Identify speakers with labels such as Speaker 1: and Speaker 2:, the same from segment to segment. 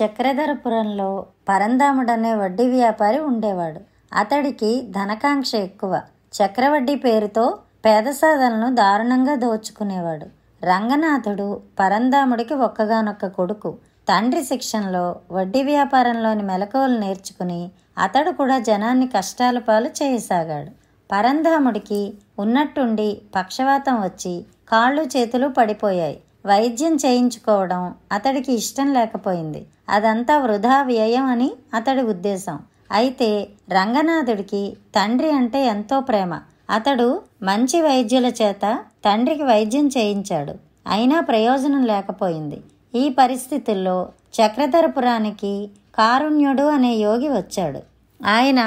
Speaker 1: చక్రధరపురంలో పరందాముడనే వడ్డీ వ్యాపారి ఉండేవాడు అతడికి ధనకాంక్ష ఎక్కువ చక్రవడ్డీ పేరుతో పేదసాదలను దారుణంగా దోచుకునేవాడు రంగనాథుడు పరందాముడికి ఒక్కగానొక్క కొడుకు తండ్రి శిక్షణలో వడ్డీ వ్యాపారంలోని మెలకువలు నేర్చుకుని అతడు కూడా జనాన్ని కష్టాల పాలు చేయసాగాడు పరంధాముడికి ఉన్నట్టుండి పక్షవాతం వచ్చి కాళ్ళు చేతులు పడిపోయాయి వైద్యం చేయించుకోవడం అతడికి ఇష్టం లేకపోయింది అదంతా వృధా వ్యయం అని అతడి ఉద్దేశం అయితే రంగనాథుడికి తండ్రి అంటే ఎంతో ప్రేమ అతడు మంచి వైద్యుల చేత తండ్రికి వైద్యం చేయించాడు అయినా ప్రయోజనం లేకపోయింది ఈ పరిస్థితుల్లో చక్రధరపురానికి కారుణ్యుడు అనే యోగి వచ్చాడు ఆయన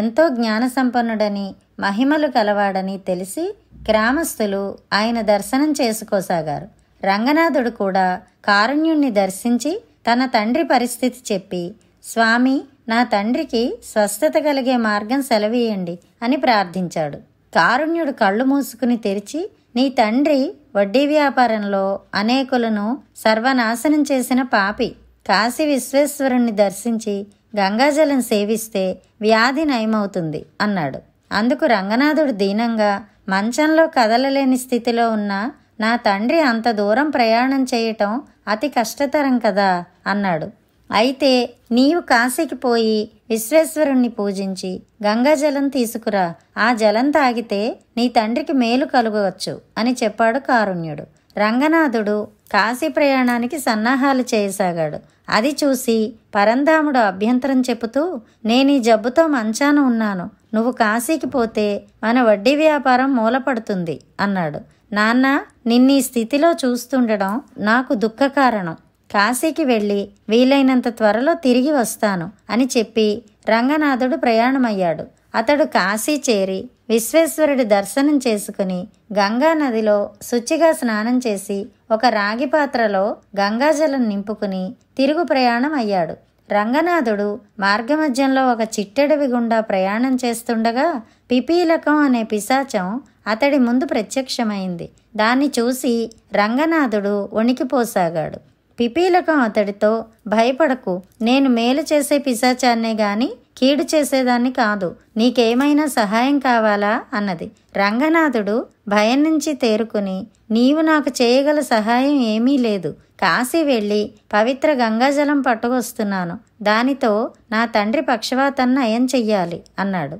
Speaker 1: ఎంతో జ్ఞానసంపన్నుడని మహిమలు కలవాడని తెలిసి గ్రామస్తులు ఆయన దర్శనం చేసుకోసాగారు రంగనాథుడు కూడా కారుణ్యుణ్ణి దర్శించి తన తండ్రి పరిస్థితి చెప్పి స్వామి నా తండ్రికి స్వస్థత కలిగే మార్గం సెలవీయండి అని ప్రార్థించాడు కారుణ్యుడు కళ్ళు మూసుకుని తెరిచి నీ తండ్రి వడ్డీ వ్యాపారంలో అనేకులను సర్వనాశనం చేసిన పాపి కాశీ విశ్వేశ్వరుణ్ణి దర్శించి గంగాజలం సేవిస్తే వ్యాధి నయమవుతుంది అన్నాడు అందుకు రంగనాథుడు దీనంగా మంచంలో కదలలేని స్థితిలో ఉన్న నా తండ్రి అంత దూరం ప్రయాణం చేయటం అతి కష్టతరం కదా అన్నాడు అయితే నీవు కాశీకి పోయి విశ్వేశ్వరుణ్ణి పూజించి గంగాజలం తీసుకురా ఆ జలం తాగితే నీ తండ్రికి మేలు కలుగవచ్చు అని చెప్పాడు కారుణ్యుడు రంగనాథుడు కాశీ ప్రయాణానికి సన్నాహాలు చేయసాగాడు అది చూసి పరంధాముడు అభ్యంతరం చెబుతూ నేను ఈ జబ్బుతో మంచాన ఉన్నాను నువ్వు కాశీకి పోతే మన వడ్డీ వ్యాపారం మూలపడుతుంది అన్నాడు నాన్న ఈ స్థితిలో చూస్తుండడం నాకు దుఃఖకారణం కాశీకి వెళ్ళి వీలైనంత త్వరలో తిరిగి వస్తాను అని చెప్పి రంగనాథుడు ప్రయాణమయ్యాడు అతడు కాశీ చేరి విశ్వేశ్వరుడి దర్శనం చేసుకుని గంగానదిలో శుచిగా స్నానం చేసి ఒక రాగి పాత్రలో గంగాజలం నింపుకుని తిరుగు ప్రయాణం అయ్యాడు రంగనాథుడు మార్గమధ్యంలో ఒక చిట్టడవి గుండా ప్రయాణం చేస్తుండగా పిపీలకం అనే పిశాచం అతడి ముందు ప్రత్యక్షమైంది దాన్ని చూసి రంగనాథుడు వణికిపోసాగాడు పిపీలకం అతడితో భయపడకు నేను మేలు చేసే పిశాచాన్నే గాని కీడు చేసేదాన్ని కాదు నీకేమైనా సహాయం కావాలా అన్నది రంగనాథుడు భయం నుంచి తేరుకుని నీవు నాకు చేయగల సహాయం ఏమీ లేదు కాశీ వెళ్ళి పవిత్ర గంగాజలం పట్టుకొస్తున్నాను దానితో నా తండ్రి పక్షవాతన్న అయం చెయ్యాలి అన్నాడు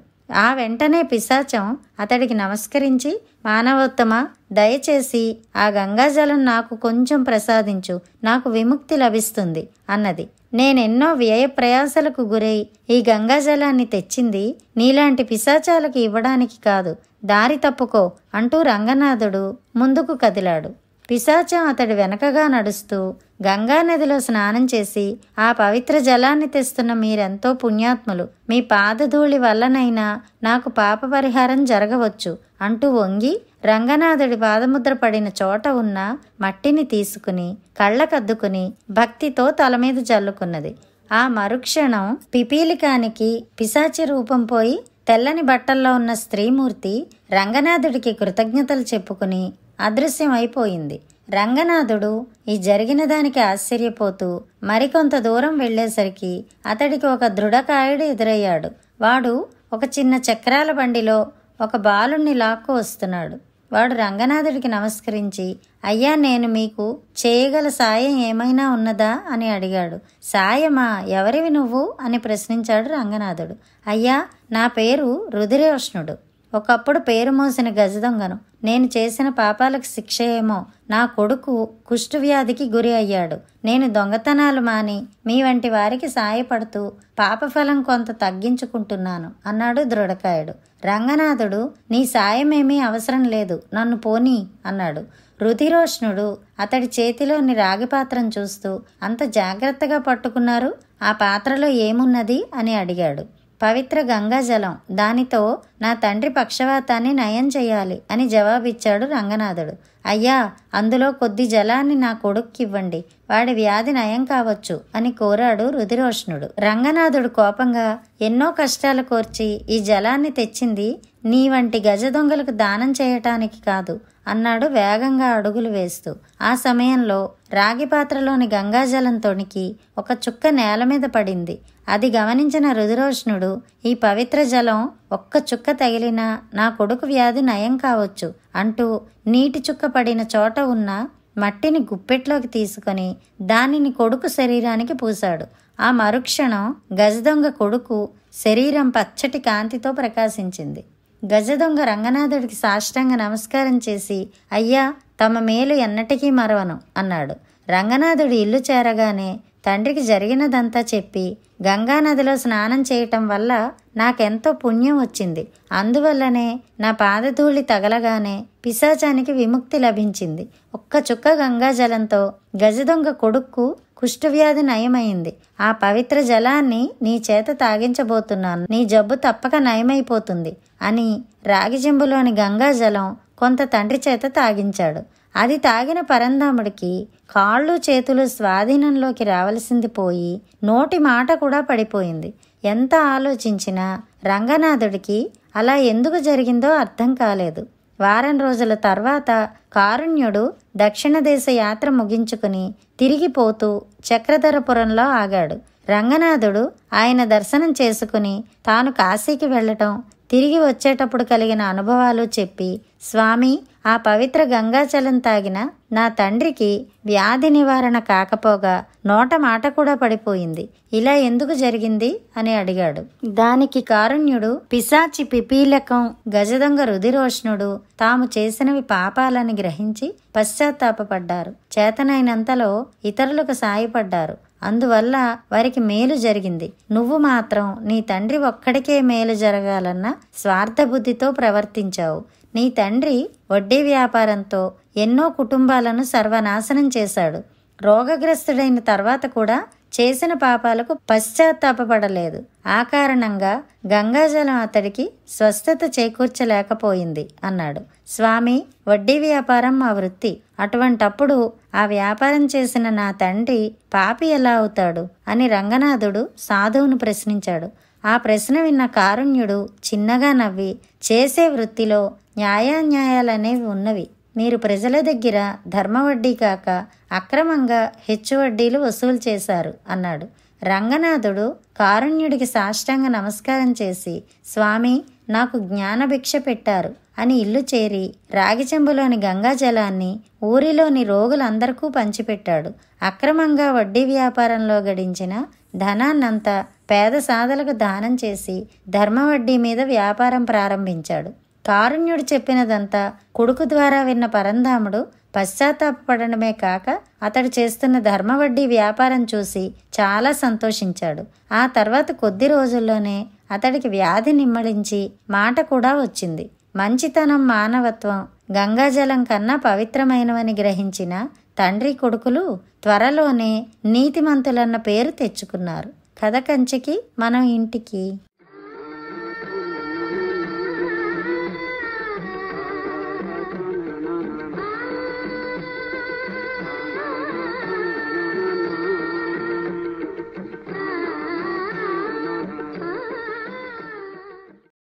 Speaker 1: ఆ వెంటనే పిశాచం అతడికి నమస్కరించి మానవోత్తమ దయచేసి ఆ గంగాజలం నాకు కొంచెం ప్రసాదించు నాకు విముక్తి లభిస్తుంది అన్నది నేనెన్నో వ్యయ ప్రయాసలకు గురై ఈ గంగాజలాన్ని తెచ్చింది నీలాంటి పిశాచాలకు ఇవ్వడానికి కాదు దారి తప్పుకో అంటూ రంగనాథుడు ముందుకు కదిలాడు పిశాచం అతడి వెనకగా నడుస్తూ గంగానదిలో స్నానం చేసి ఆ పవిత్ర జలాన్ని తెస్తున్న మీరెంతో పుణ్యాత్ములు మీ పాదధూళి వల్లనైనా నాకు పాప పరిహారం జరగవచ్చు అంటూ వంగి రంగనాథుడి పాదముద్ర పడిన చోట ఉన్న మట్టిని తీసుకుని కళ్ళకద్దుకుని భక్తితో తల మీద జల్లుకున్నది ఆ మరుక్షణం పిపీలికానికి పిశాచి రూపం పోయి తెల్లని బట్టల్లో ఉన్న స్త్రీమూర్తి రంగనాథుడికి కృతజ్ఞతలు చెప్పుకుని అదృశ్యమైపోయింది రంగనాథుడు ఈ జరిగిన దానికి ఆశ్చర్యపోతూ మరికొంత దూరం వెళ్లేసరికి అతడికి ఒక దృఢకాయుడు ఎదురయ్యాడు వాడు ఒక చిన్న చక్రాల బండిలో ఒక బాలుణ్ణి లాక్కు వస్తున్నాడు వాడు రంగనాథుడికి నమస్కరించి అయ్యా నేను మీకు చేయగల సాయం ఏమైనా ఉన్నదా అని అడిగాడు సాయమా ఎవరివి నువ్వు అని ప్రశ్నించాడు రంగనాథుడు అయ్యా నా పేరు రుధిరోష్ణుడు ఒకప్పుడు పేరు మోసిన గజదొంగను నేను చేసిన పాపాలకు శిక్ష ఏమో నా కొడుకు కుష్ఠవ్యాధికి గురి అయ్యాడు నేను దొంగతనాలు మాని మీ వంటి వారికి సాయపడుతూ పాపఫలం కొంత తగ్గించుకుంటున్నాను అన్నాడు దృఢకాయుడు రంగనాథుడు నీ సాయమేమీ అవసరం లేదు నన్ను పోనీ అన్నాడు రుధిరోష్ణుడు అతడి చేతిలోని రాగి పాత్రను చూస్తూ అంత జాగ్రత్తగా పట్టుకున్నారు ఆ పాత్రలో ఏమున్నది అని అడిగాడు పవిత్ర గంగాజలం దానితో నా తండ్రి పక్షవాతాన్ని నయం చేయాలి అని జవాబిచ్చాడు రంగనాథుడు అయ్యా అందులో కొద్ది జలాన్ని నా కొడుక్కివ్వండి వాడి వ్యాధి నయం కావచ్చు అని కోరాడు రుధిరోష్ణుడు రంగనాథుడు కోపంగా ఎన్నో కష్టాలు కోర్చి ఈ జలాన్ని తెచ్చింది నీ వంటి గజ దొంగలకు దానం చేయటానికి కాదు అన్నాడు వేగంగా అడుగులు వేస్తూ ఆ సమయంలో రాగి పాత్రలోని గంగాజలం తొణికి ఒక చుక్క నేల మీద పడింది అది గమనించిన రుదురోష్ణుడు ఈ పవిత్ర జలం ఒక్క చుక్క తగిలినా నా కొడుకు వ్యాధి నయం కావచ్చు అంటూ నీటి చుక్క పడిన చోట ఉన్న మట్టిని గుప్పెట్లోకి తీసుకొని దానిని కొడుకు శరీరానికి పూశాడు ఆ మరుక్షణం గజదొంగ కొడుకు శరీరం పచ్చటి కాంతితో ప్రకాశించింది గజ దొంగ రంగనాథుడికి సాష్టాంగ నమస్కారం చేసి అయ్యా తమ మేలు ఎన్నటికీ మరవను అన్నాడు రంగనాథుడి ఇల్లు చేరగానే తండ్రికి జరిగినదంతా చెప్పి గంగానదిలో స్నానం చేయటం వల్ల నాకెంతో పుణ్యం వచ్చింది అందువల్లనే నా పాదధూళి తగలగానే పిశాచానికి విముక్తి లభించింది ఒక్క చుక్క గంగాజలంతో గజదొంగ కొడుక్కు కుష్ఠవ్యాధి నయమైంది ఆ పవిత్ర జలాన్ని నీ చేత తాగించబోతున్నాను నీ జబ్బు తప్పక నయమైపోతుంది అని రాగిజింబులోని గంగాజలం కొంత తండ్రి చేత తాగించాడు అది తాగిన పరంధాముడికి కాళ్ళు చేతులు స్వాధీనంలోకి రావలసింది పోయి నోటి మాట కూడా పడిపోయింది ఎంత ఆలోచించినా రంగనాథుడికి అలా ఎందుకు జరిగిందో అర్థం కాలేదు వారం రోజుల తర్వాత కారుణ్యుడు దక్షిణ దేశ యాత్ర ముగించుకుని తిరిగిపోతూ చక్రధరపురంలో ఆగాడు రంగనాథుడు ఆయన దర్శనం చేసుకుని తాను కాశీకి వెళ్లటం తిరిగి వచ్చేటప్పుడు కలిగిన అనుభవాలు చెప్పి స్వామి ఆ పవిత్ర గంగాచలం తాగిన నా తండ్రికి వ్యాధి నివారణ కాకపోగా నోట మాట కూడా పడిపోయింది ఇలా ఎందుకు జరిగింది అని అడిగాడు దానికి కారుణ్యుడు పిశాచి పిపీలకం గజదొంగ రుధిరోష్ణుడు తాము చేసినవి పాపాలని గ్రహించి పశ్చాత్తాపడ్డారు చేతనైనంతలో ఇతరులకు సాయపడ్డారు అందువల్ల వారికి మేలు జరిగింది నువ్వు మాత్రం నీ తండ్రి ఒక్కడికే మేలు జరగాలన్న స్వార్థబుద్ధితో ప్రవర్తించావు నీ తండ్రి వడ్డీ వ్యాపారంతో ఎన్నో కుటుంబాలను సర్వనాశనం చేశాడు రోగగ్రస్తుడైన తర్వాత కూడా చేసిన పాపాలకు పశ్చాత్తాపడలేదు ఆ కారణంగా గంగాజలం అతడికి స్వస్థత చేకూర్చలేకపోయింది అన్నాడు స్వామి వడ్డీ వ్యాపారం మా వృత్తి అటువంటప్పుడు ఆ వ్యాపారం చేసిన నా తండ్రి పాపి ఎలా అవుతాడు అని రంగనాథుడు సాధువును ప్రశ్నించాడు ఆ ప్రశ్న విన్న కారుణ్యుడు చిన్నగా నవ్వి చేసే వృత్తిలో న్యాయాన్యాయాలనేవి ఉన్నవి మీరు ప్రజల దగ్గర ధర్మ వడ్డీ కాక అక్రమంగా హెచ్చు వడ్డీలు వసూలు చేశారు అన్నాడు రంగనాథుడు కారుణ్యుడికి సాష్టాంగ నమస్కారం చేసి స్వామి నాకు జ్ఞానభిక్ష పెట్టారు అని ఇల్లు చేరి రాగిచెంబులోని గంగాజలాన్ని ఊరిలోని రోగులందరికూ పంచిపెట్టాడు అక్రమంగా వడ్డీ వ్యాపారంలో గడించిన ధనాన్నంతా పేద సాధలకు దానం చేసి ధర్మ వడ్డీ మీద వ్యాపారం ప్రారంభించాడు కారుణ్యుడు చెప్పినదంతా కొడుకు ద్వారా విన్న పరంధాముడు పశ్చాత్తాపడమే కాక అతడు చేస్తున్న ధర్మ వడ్డీ వ్యాపారం చూసి చాలా సంతోషించాడు ఆ తర్వాత కొద్ది రోజుల్లోనే అతడికి వ్యాధి నిమ్మడించి మాట కూడా వచ్చింది మంచితనం మానవత్వం గంగాజలం కన్నా పవిత్రమైనవని గ్రహించిన తండ్రి కొడుకులు త్వరలోనే నీతిమంతులన్న పేరు తెచ్చుకున్నారు కథ కంచికి మనం ఇంటికి